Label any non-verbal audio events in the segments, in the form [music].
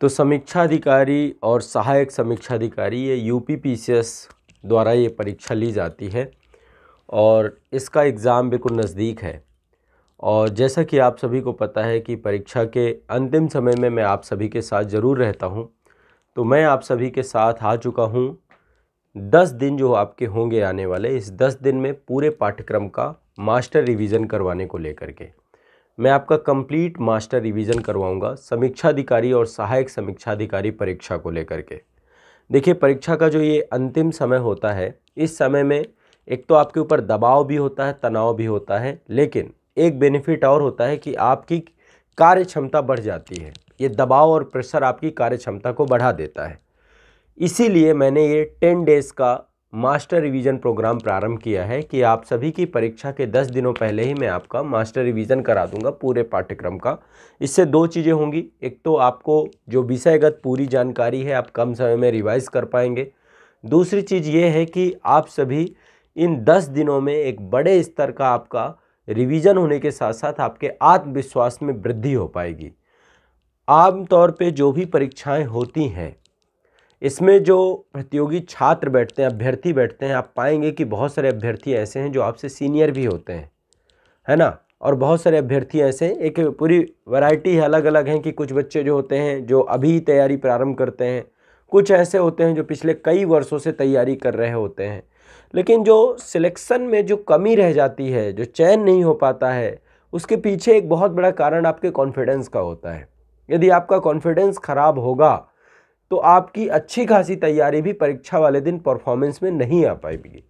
तो समीक्षा अधिकारी और सहायक समीक्षा अधिकारी ये U P P C S द्वारा ये परीक्षा ली जाती है और इसका एग्ज़ाम बिल्कुल नज़दीक है और जैसा कि आप सभी को पता है कि परीक्षा के अंतिम समय में मैं आप सभी के साथ ज़रूर रहता हूँ तो मैं आप सभी के साथ आ चुका हूँ दस दिन जो आपके होंगे आने वाले इस दस दिन में पूरे पाठ्यक्रम का मास्टर रिवीजन करवाने को लेकर के मैं आपका कंप्लीट मास्टर रिवीजन करवाऊंगा समीक्षाधिकारी और सहायक समीक्षाधिकारी परीक्षा को लेकर के देखिए परीक्षा का जो ये अंतिम समय होता है इस समय में एक तो आपके ऊपर दबाव भी होता है तनाव भी होता है लेकिन एक बेनिफिट और होता है कि आपकी कार्य क्षमता बढ़ जाती है ये दबाव और प्रेशर आपकी कार्य क्षमता को बढ़ा देता है इसीलिए मैंने ये टेन डेज़ का मास्टर रिवीजन प्रोग्राम प्रारंभ किया है कि आप सभी की परीक्षा के दस दिनों पहले ही मैं आपका मास्टर रिवीजन करा दूंगा पूरे पाठ्यक्रम का इससे दो चीज़ें होंगी एक तो आपको जो विषयगत पूरी जानकारी है आप कम समय में रिवाइज कर पाएंगे दूसरी चीज़ ये है कि आप सभी इन दस दिनों में एक बड़े स्तर का आपका रिविज़न होने के साथ साथ आपके आत्मविश्वास में वृद्धि हो पाएगी आमतौर पर जो भी परीक्षाएँ होती हैं इसमें जो प्रतियोगी छात्र बैठते हैं अभ्यर्थी बैठते हैं आप पाएंगे कि बहुत सारे अभ्यर्थी ऐसे हैं जो आपसे सीनियर भी होते हैं है ना और बहुत सारे अभ्यर्थी ऐसे हैं एक पूरी वैरायटी है अलग अलग हैं कि कुछ बच्चे जो होते हैं जो अभी तैयारी प्रारंभ करते हैं कुछ ऐसे होते हैं जो पिछले कई वर्षों से तैयारी कर रहे होते हैं लेकिन जो सिलेक्शन में जो कमी रह जाती है जो चयन नहीं हो पाता है उसके पीछे एक बहुत बड़ा कारण आपके कॉन्फिडेंस का होता है यदि आपका कॉन्फिडेंस ख़राब होगा तो आपकी अच्छी खासी तैयारी भी परीक्षा वाले दिन परफॉर्मेंस में नहीं आ पाएगी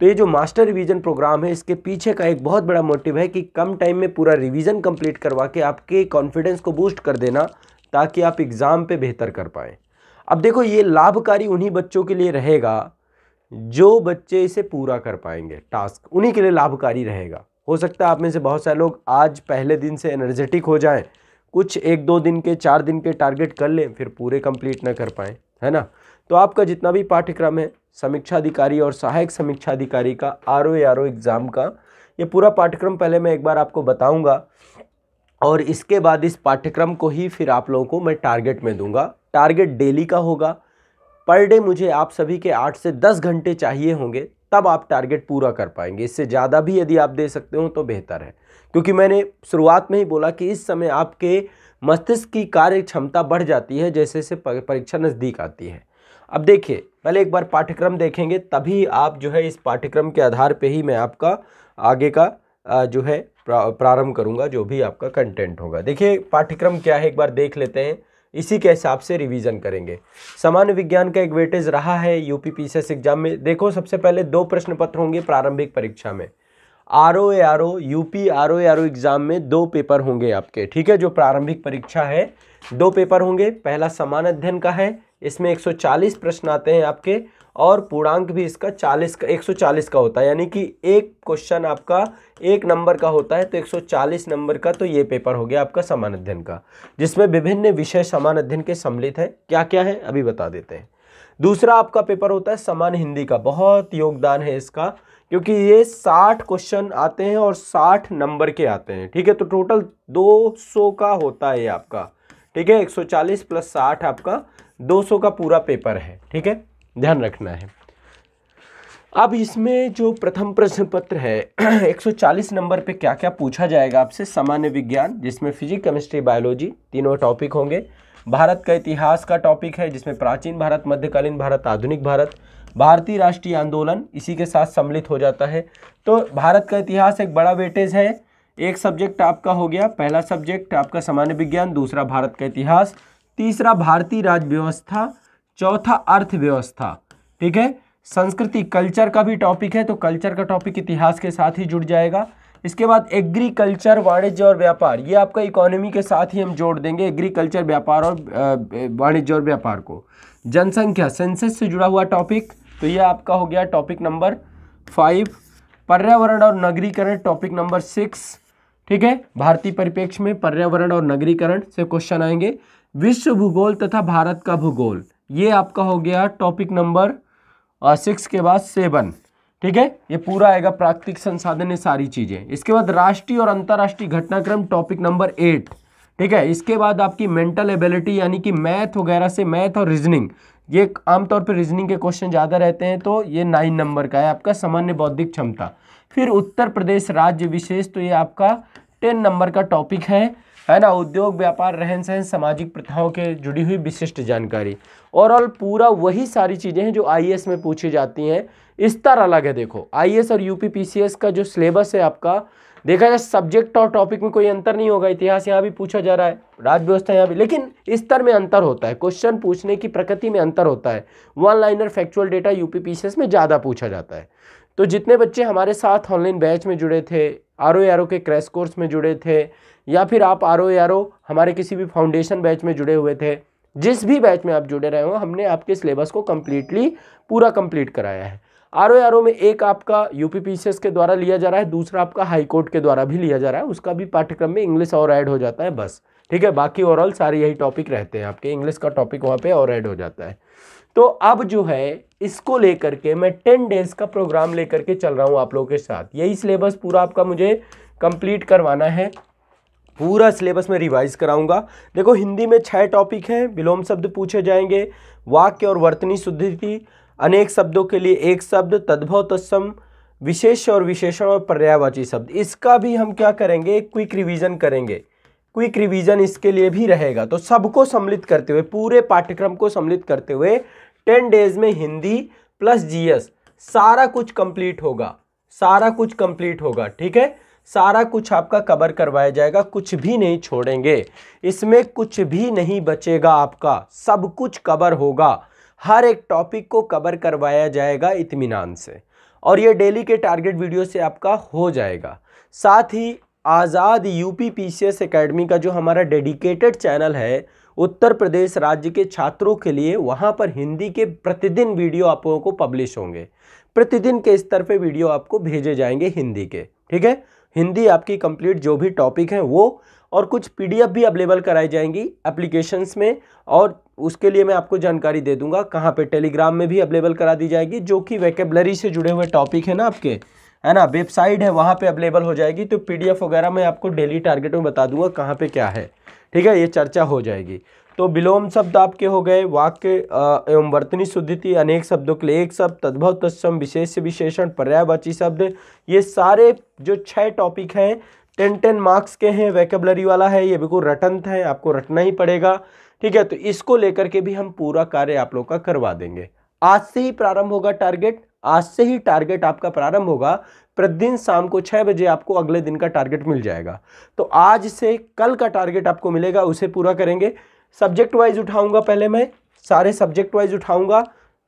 तो ये जो मास्टर रिवीजन प्रोग्राम है इसके पीछे का एक बहुत बड़ा मोटिव है कि कम टाइम में पूरा रिवीजन कंप्लीट करवा के आपके कॉन्फिडेंस को बूस्ट कर देना ताकि आप एग्ज़ाम पे बेहतर कर पाएँ अब देखो ये लाभकारी उन्हीं बच्चों के लिए रहेगा जो बच्चे इसे पूरा कर पाएंगे टास्क उन्हीं के लिए लाभकारी रहेगा हो सकता है आप में से बहुत सारे लोग आज पहले दिन से एनर्जेटिक हो जाएँ कुछ एक दो दिन के चार दिन के टारगेट कर लें फिर पूरे कंप्लीट ना कर पाएँ है ना तो आपका जितना भी पाठ्यक्रम है समीक्षा अधिकारी और सहायक समीक्षा अधिकारी का R O R O exam का ये पूरा पाठ्यक्रम पहले मैं एक बार आपको बताऊंगा और इसके बाद इस पाठ्यक्रम को ही फिर आप लोगों को मैं टारगेट में दूंगा टारगेट डेली का होगा पर डे मुझे आप सभी के आठ से दस घंटे चाहिए होंगे तब आप टारगेट पूरा कर पाएंगे इससे ज़्यादा भी यदि आप दे सकते हो तो बेहतर है क्योंकि मैंने शुरुआत में ही बोला कि इस समय आपके मस्तिष्क की कार्य क्षमता बढ़ जाती है जैसे जैसे परीक्षा नज़दीक आती है अब देखिए पहले एक बार पाठ्यक्रम देखेंगे तभी आप जो है इस पाठ्यक्रम के आधार पर ही मैं आपका आगे का जो है प्रारंभ करूंगा जो भी आपका कंटेंट होगा देखिए पाठ्यक्रम क्या है एक बार देख लेते हैं इसी के हिसाब से रिवीजन करेंगे सामान्य विज्ञान का एक वेटेज रहा है यूपी पी एग्जाम में देखो सबसे पहले दो प्रश्न पत्र होंगे प्रारंभिक परीक्षा में R O R O UP R O R O exam में दो पेपर होंगे आपके ठीक है जो प्रारंभिक परीक्षा है दो पेपर होंगे पहला समान अध्ययन का है इसमें 140 प्रश्न आते हैं आपके और पूर्णांक भी इसका 40 का 140 का होता है यानी कि एक क्वेश्चन आपका एक नंबर का होता है तो 140 नंबर का तो ये पेपर हो गया आपका समान अध्ययन का जिसमें विभिन्न विषय समान अध्ययन के सम्मिलित है क्या क्या है अभी बता देते हैं दूसरा आपका पेपर होता है समान हिंदी का बहुत योगदान है इसका क्योंकि ये साठ क्वेश्चन आते हैं और साठ नंबर के आते हैं ठीक है तो टोटल दो सौ का होता है ये आपका ठीक है एक सौ चालीस प्लस साठ आपका दो सौ का पूरा पेपर है ठीक है ध्यान रखना है अब इसमें जो प्रथम प्रश्न पत्र है 140 [clears throat] नंबर पे क्या क्या पूछा जाएगा आपसे सामान्य विज्ञान जिसमें फिजिक्स केमिस्ट्री बायोलॉजी तीनों टॉपिक होंगे भारत का इतिहास का टॉपिक है जिसमें प्राचीन भारत मध्यकालीन भारत आधुनिक भारत भारतीय राष्ट्रीय आंदोलन इसी के साथ सम्मिलित हो जाता है तो भारत का इतिहास एक बड़ा वेटेज है एक सब्जेक्ट आपका हो गया पहला सब्जेक्ट आपका सामान्य विज्ञान दूसरा भारत का इतिहास तीसरा भारतीय राज्य व्यवस्था चौथा अर्थव्यवस्था ठीक है संस्कृति कल्चर का भी टॉपिक है तो कल्चर का टॉपिक इतिहास के साथ ही जुड़ जाएगा इसके बाद एग्रीकल्चर वाणिज्य और व्यापार ये आपका इकोनॉमी के साथ ही हम जोड़ देंगे एग्रीकल्चर व्यापार और वाणिज्य और व्यापार को जनसंख्या सेंसेस से जुड़ा हुआ टॉपिक तो ये आपका हो गया टॉपिक नंबर फाइव पर्यावरण और नगरीकरण टॉपिक नंबर सिक्स ठीक है भारतीय परिप्रेक्ष्य में पर्यावरण और नगरीकरण से क्वेश्चन आएंगे विश्व भूगोल तथा भारत का भूगोल ये आपका हो गया टॉपिक नंबर सिक्स के बाद सेवन ठीक है ये पूरा आएगा प्राकृतिक संसाधन ये सारी चीज़ें इसके बाद राष्ट्रीय और अंतर्राष्ट्रीय घटनाक्रम टॉपिक नंबर एट ठीक है इसके बाद आपकी मेंटल एबिलिटी यानी कि मैथ वगैरह से मैथ और रीजनिंग ये आमतौर पर रीजनिंग के क्वेश्चन ज़्यादा रहते हैं तो ये नाइन नंबर का है आपका सामान्य बौद्धिक क्षमता फिर उत्तर प्रदेश राज्य विशेष तो ये आपका टेन नंबर का टॉपिक है है ना उद्योग व्यापार रहन सहन सामाजिक प्रथाओं के जुड़ी हुई विशिष्ट जानकारी ओवरऑल पूरा वही सारी चीज़ें हैं जो आईएएस में पूछी जाती हैं इस तरह अलग है देखो आईएएस और यूपीपीसीएस का जो सिलेबस है आपका देखा जाए सब्जेक्ट और टॉपिक में कोई अंतर नहीं होगा इतिहास यहाँ भी पूछा जा रहा है राज्य व्यवस्था यहाँ भी लेकिन स्तर में अंतर होता है क्वेश्चन पूछने की प्रकृति में अंतर होता है one liner factual data UPPCS में ज़्यादा पूछा जाता है तो जितने बच्चे हमारे साथ ऑनलाइन बैच में जुड़े थे आर ओ के क्रैश कोर्स में जुड़े थे या फिर आप आर ओ आर ओ हमारे किसी भी फाउंडेशन बैच में जुड़े हुए थे जिस भी बैच में आप जुड़े रहे हो हमने आपके सिलेबस को कम्प्लीटली पूरा कम्प्लीट कराया है आर ओ आर ओ में एक आपका U P P C S के द्वारा लिया जा रहा है दूसरा आपका हाई कोर्ट के द्वारा भी लिया जा रहा है उसका भी पाठ्यक्रम में इंग्लिश और ऐड हो जाता है बस ठीक है बाकी ओवरऑल सारे यही टॉपिक रहते हैं आपके इंग्लिश का टॉपिक वहाँ पे और ऐड हो जाता है तो अब जो है इसको लेकर के मैं टेन डेज का प्रोग्राम लेकर के चल रहा हूँ आप लोगों के साथ यही सिलेबस पूरा आपका मुझे कंप्लीट करवाना है पूरा सिलेबस में रिवाइज कराऊंगा देखो हिंदी में छह टॉपिक हैं विलोम शब्द पूछे जाएंगे वाक्य और वर्तनी शुद्धि अनेक शब्दों के लिए एक शब्द तद्भव तत्सम विशेष और विशेषण और पर्यायवाची शब्द इसका भी हम क्या करेंगे क्विक रिवीजन करेंगे क्विक रिवीजन इसके लिए भी रहेगा तो सबको सम्मिलित करते हुए पूरे पाठ्यक्रम को सम्मिलित करते हुए टेन डेज में हिंदी प्लस जीएस सारा कुछ कंप्लीट होगा सारा कुछ कंप्लीट होगा ठीक है सारा कुछ आपका कवर करवाया जाएगा कुछ भी नहीं छोड़ेंगे इसमें कुछ भी नहीं बचेगा आपका सब कुछ कवर होगा हर एक टॉपिक को कवर करवाया जाएगा इतमान से और ये डेली के टारगेट वीडियो से आपका हो जाएगा साथ ही आज़ाद यूपी पीसीएस एकेडमी का जो हमारा डेडिकेटेड चैनल है उत्तर प्रदेश राज्य के छात्रों के लिए वहाँ पर हिंदी के प्रतिदिन वीडियो आप लोगों को पब्लिश होंगे प्रतिदिन के स्तर पे वीडियो आपको भेजे जाएंगे हिंदी के ठीक है हिंदी आपकी कंप्लीट जो भी टॉपिक है वो और कुछ पीडीएफ भी अवेलेबल कराई जाएंगी एप्लीकेशंस में और उसके लिए मैं आपको जानकारी दे दूंगा कहाँ पे टेलीग्राम में भी अवेलेबल करा दी जाएगी जो कि वैकेबलरी से जुड़े हुए टॉपिक है ना आपके है ना वेबसाइट है वहाँ पे अवेलेबल हो जाएगी तो पीडीएफ वगैरह मैं आपको डेली टारगेट में बता दूंगा कहाँ पे क्या है ठीक है ये चर्चा हो जाएगी तो विलोम शब्द आपके हो गए वाक्य एवं वर्तनी शुद्धिति अनेक शब्दों के लिए एक शब्द तद्भव तत्सम विशेष विशेषण पर्यायवाची शब्द ये सारे जो छह टॉपिक हैं टेन टेन मार्क्स के हैं वैकेबलरी वाला है ये बिल्कुल रटंत है आपको रटना ही पड़ेगा ठीक है तो इसको लेकर के भी हम पूरा कार्य आप लोग का करवा देंगे आज से ही प्रारंभ होगा टारगेट आज से ही टारगेट आपका प्रारंभ होगा प्रतिदिन शाम को छः बजे आपको अगले दिन का टारगेट मिल जाएगा तो आज से कल का टारगेट आपको मिलेगा उसे पूरा करेंगे सब्जेक्ट वाइज उठाऊंगा पहले मैं सारे सब्जेक्ट वाइज उठाऊंगा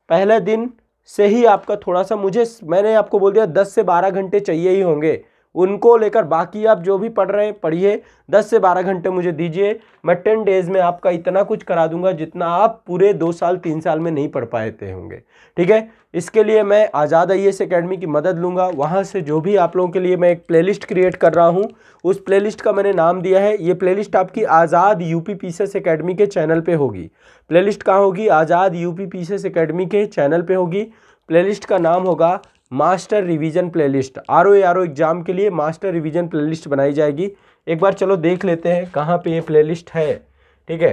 पहले दिन से ही आपका थोड़ा सा मुझे मैंने आपको बोल दिया दस से बारह घंटे चाहिए ही होंगे उनको लेकर बाकी आप जो भी पढ़ रहे हैं पढ़िए दस से बारह घंटे मुझे दीजिए मैं टेन डेज में आपका इतना कुछ करा दूंगा जितना आप पूरे दो साल तीन साल में नहीं पढ़ थे होंगे ठीक है इसके लिए मैं आज़ाद आई एस अकेडमी की मदद लूँगा वहाँ से जो भी आप लोगों के लिए मैं एक प्ले क्रिएट कर रहा हूँ उस प्ले का मैंने नाम दिया है ये प्ले आपकी आज़ाद यू पी पी के चैनल पर होगी लिस्ट कहाँ होगी आज़ाद यू पी पी के चैनल पर होगी प्लेलिस्ट का नाम होगा master revision playlist R O R O exam के लिए मास्टर रिवीजन प्लेलिस्ट बनाई जाएगी एक बार चलो देख लेते हैं कहाँ पे ये प्लेलिस्ट है ठीक है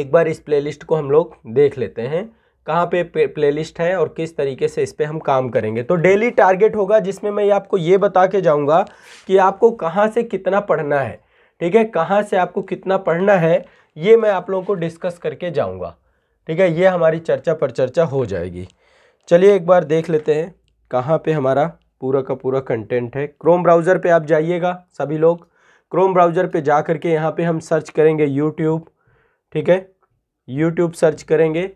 एक बार इस प्लेलिस्ट को हम लोग देख लेते हैं कहाँ पे प्लेलिस्ट है और किस तरीके से इस पर हम काम करेंगे तो डेली टारगेट होगा जिसमें मैं आपको ये बता के जाऊँगा कि आपको कहाँ से कितना पढ़ना है ठीक है कहाँ से आपको कितना पढ़ना है ये मैं आप लोगों को डिस्कस करके जाऊँगा ठीक है ये हमारी चर्चा पर चर्चा हो जाएगी चलिए एक बार देख लेते हैं कहाँ पे हमारा पूरा का पूरा कंटेंट है क्रोम ब्राउज़र पे आप जाइएगा सभी लोग क्रोम ब्राउज़र पे जा कर के यहाँ पर हम सर्च करेंगे यूट्यूब ठीक है यूट्यूब सर्च करेंगे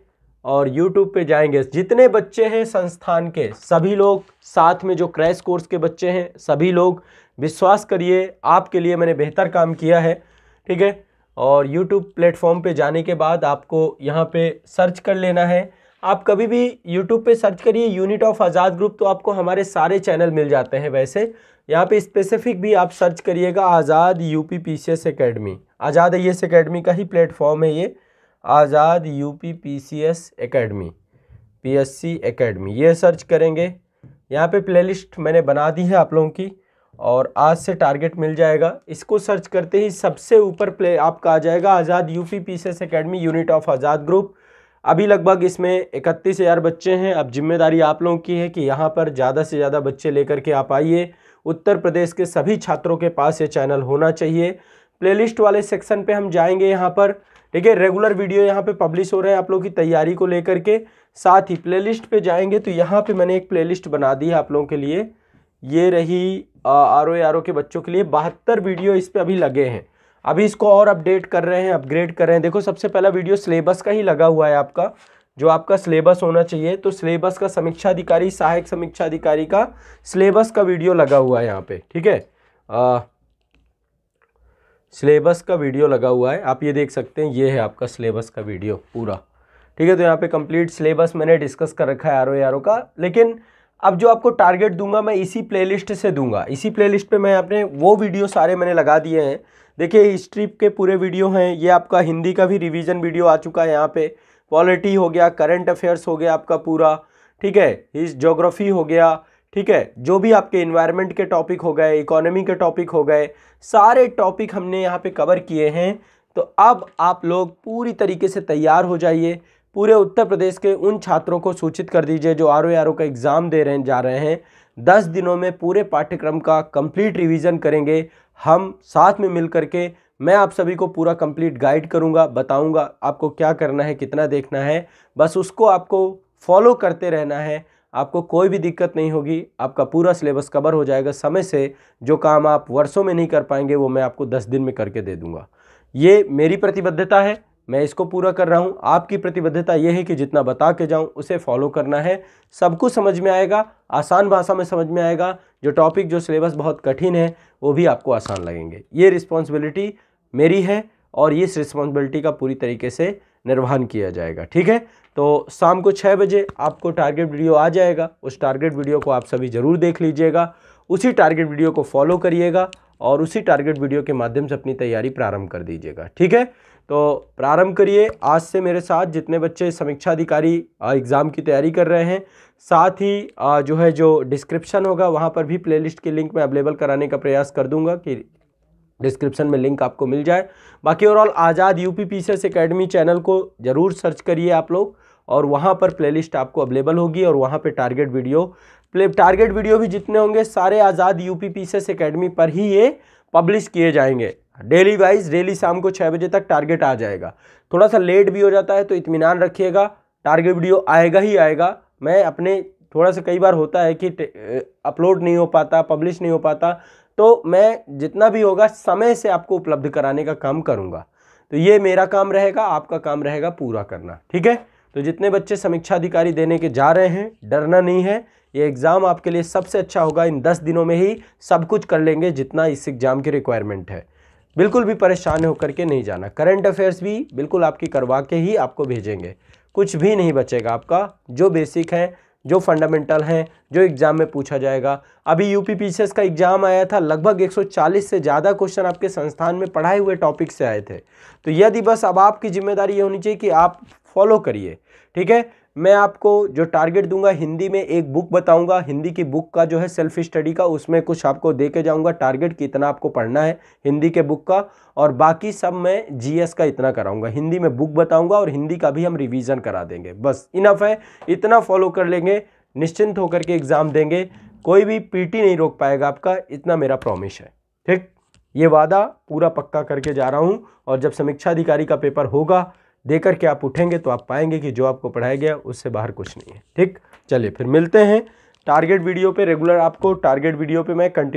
और यूट्यूब पे जाएंगे जितने बच्चे हैं संस्थान के सभी लोग साथ में जो क्रैश कोर्स के बच्चे हैं सभी लोग विश्वास करिए आपके लिए मैंने बेहतर काम किया है ठीक है और यूट्यूब प्लेटफॉर्म पर जाने के बाद आपको यहाँ पर सर्च कर लेना है आप कभी भी यूट्यूब पे सर्च करिए यूनिट ऑफ आज़ाद ग्रुप तो आपको हमारे सारे चैनल मिल जाते हैं वैसे यहाँ पे स्पेसिफिक भी आप सर्च करिएगा Azad U C S academy Azad I S academy का ही प्लेटफॉर्म है ये Azad U UP P academy C academy ये सर्च करेंगे यहाँ पे प्लेलिस्ट मैंने बना दी है आप लोगों की और आज से टारगेट मिल जाएगा इसको सर्च करते ही सबसे ऊपर प्ले आपका आ जाएगा Azad U P C S academy unit of Azad group अभी लगभग इसमें इकतीस हज़ार बच्चे हैं अब जिम्मेदारी आप लोगों की है कि यहाँ पर ज़्यादा से ज़्यादा बच्चे लेकर के आप आइए उत्तर प्रदेश के सभी छात्रों के पास ये चैनल होना चाहिए प्लेलिस्ट वाले सेक्शन पे हम जाएंगे यहाँ पर ठीक है रेगुलर वीडियो यहाँ पे पब्लिश हो रहे हैं आप लोगों की तैयारी को लेकर के साथ ही लिस्ट पर जाएंगे तो यहाँ पर मैंने एक प्ले बना दी है आप लोगों के लिए ये रही आर ओ के बच्चों के लिए बहत्तर वीडियो इस पर अभी लगे हैं अभी इसको और अपडेट कर रहे हैं अपग्रेड कर रहे हैं देखो सबसे पहला वीडियो सिलेबस का ही लगा हुआ है आपका जो आपका सिलेबस होना चाहिए तो सिलेबस का समीक्षा अधिकारी सहायक समीक्षा अधिकारी का सिलेबस का वीडियो लगा हुआ है यहाँ पे ठीक है सिलेबस का वीडियो लगा हुआ है आप ये देख सकते हैं ये है आपका सिलेबस का वीडियो पूरा ठीक है तो यहाँ पे कंप्लीट सिलेबस मैंने डिस्कस कर रखा है आर ओ आर ओ का लेकिन अब जो आपको टारगेट दूंगा मैं इसी प्लेलिस्ट से दूंगा इसी प्लेलिस्ट पे मैं अपने वो वीडियो सारे मैंने लगा दिए हैं देखिए हिस्ट्री के पूरे वीडियो हैं ये आपका हिंदी का भी रिवीजन वीडियो आ चुका है यहाँ पे पॉलिटी हो गया करंट अफेयर्स हो गया आपका पूरा ठीक है इस जोग्राफी हो गया ठीक है जो भी आपके इन्वायरमेंट के टॉपिक हो गए इकोनॉमी के टॉपिक हो गए सारे टॉपिक हमने यहाँ पर कवर किए हैं तो अब आप लोग पूरी तरीके से तैयार हो जाइए पूरे उत्तर प्रदेश के उन छात्रों को सूचित कर दीजिए जो आर ओ का एग्ज़ाम दे रहे जा रहे हैं दस दिनों में पूरे पाठ्यक्रम का कंप्लीट रिवीजन करेंगे हम साथ में मिल करके मैं आप सभी को पूरा कंप्लीट गाइड करूंगा बताऊंगा आपको क्या करना है कितना देखना है बस उसको आपको फॉलो करते रहना है आपको कोई भी दिक्कत नहीं होगी आपका पूरा सिलेबस कवर हो जाएगा समय से जो काम आप वर्षों में नहीं कर पाएंगे वो मैं आपको दस दिन में करके दे दूंगा ये मेरी प्रतिबद्धता है मैं इसको पूरा कर रहा हूँ आपकी प्रतिबद्धता यह है कि जितना बता के जाऊँ उसे फॉलो करना है सबको समझ में आएगा आसान भाषा में समझ में आएगा जो टॉपिक जो सिलेबस बहुत कठिन है वो भी आपको आसान लगेंगे ये रिस्पॉन्सिबिलिटी मेरी है और इस रिस्पॉन्सिबिलिटी का पूरी तरीके से निर्वहन किया जाएगा ठीक है तो शाम को छः बजे आपको टारगेट वीडियो आ जाएगा उस टारगेट वीडियो को आप सभी ज़रूर देख लीजिएगा उसी टारगेट वीडियो को फॉलो करिएगा और उसी टारगेट वीडियो के माध्यम से अपनी तैयारी प्रारंभ कर दीजिएगा ठीक है तो प्रारंभ करिए आज से मेरे साथ जितने बच्चे समीक्षा अधिकारी एग्ज़ाम की तैयारी कर रहे हैं साथ ही जो है जो डिस्क्रिप्शन होगा वहाँ पर भी प्लेलिस्ट के लिंक मैं अवेलेबल कराने का प्रयास कर दूंगा कि डिस्क्रिप्शन में लिंक आपको मिल जाए बाकी overall Azad U P PCS academy channel को ज़रूर सर्च करिए आप लोग और वहाँ पर प्लेलिस्ट आपको अवेलेबल होगी और वहाँ पे target video play target video भी जितने होंगे सारे Azad U P PCS academy पर ही ये पब्लिश किए जाएंगे डेली वाइज डेली शाम को छः बजे तक टारगेट आ जाएगा थोड़ा सा लेट भी हो जाता है तो इतमान रखिएगा टारगेट वीडियो आएगा ही आएगा मैं अपने थोड़ा सा कई बार होता है कि अपलोड नहीं हो पाता पब्लिश नहीं हो पाता तो मैं जितना भी होगा समय से आपको उपलब्ध कराने का काम करूँगा तो ये मेरा काम रहेगा आपका काम रहेगा पूरा करना ठीक है तो जितने बच्चे समीक्षा अधिकारी देने के जा रहे हैं डरना नहीं है ये एग्ज़ाम आपके लिए सबसे अच्छा होगा इन दस दिनों में ही सब कुछ कर लेंगे जितना इस एग्ज़ाम की रिक्वायरमेंट है बिल्कुल भी परेशान होकर के नहीं जाना करंट अफेयर्स भी बिल्कुल आपकी करवा के ही आपको भेजेंगे कुछ भी नहीं बचेगा आपका जो बेसिक है जो फंडामेंटल हैं जो एग्ज़ाम में पूछा जाएगा अभी यू पी का एग्ज़ाम आया था लगभग 140 से ज़्यादा क्वेश्चन आपके संस्थान में पढ़ाए हुए टॉपिक से आए थे तो यदि बस अब आपकी जिम्मेदारी ये होनी चाहिए कि आप फॉलो करिए ठीक है मैं आपको जो टारगेट दूंगा हिंदी में एक बुक बताऊंगा हिंदी की बुक का जो है सेल्फ स्टडी का उसमें कुछ आपको दे के जाऊँगा टारगेट कितना आपको पढ़ना है हिंदी के बुक का और बाकी सब मैं जीएस का इतना कराऊंगा हिंदी में बुक बताऊंगा और हिंदी का भी हम रिवीजन करा देंगे बस इनफ है इतना फॉलो कर लेंगे निश्चिंत होकर के एग्ज़ाम देंगे कोई भी पी नहीं रोक पाएगा आपका इतना मेरा प्रॉमिश है ठीक ये वादा पूरा पक्का करके जा रहा हूँ और जब समीक्षा अधिकारी का पेपर होगा देकर के आप उठेंगे तो आप पाएंगे कि जो आपको पढ़ाया गया उससे बाहर कुछ नहीं है ठीक चलिए फिर मिलते हैं टारगेट वीडियो पे रेगुलर आपको टारगेट वीडियो पे मैं कंटिन्यू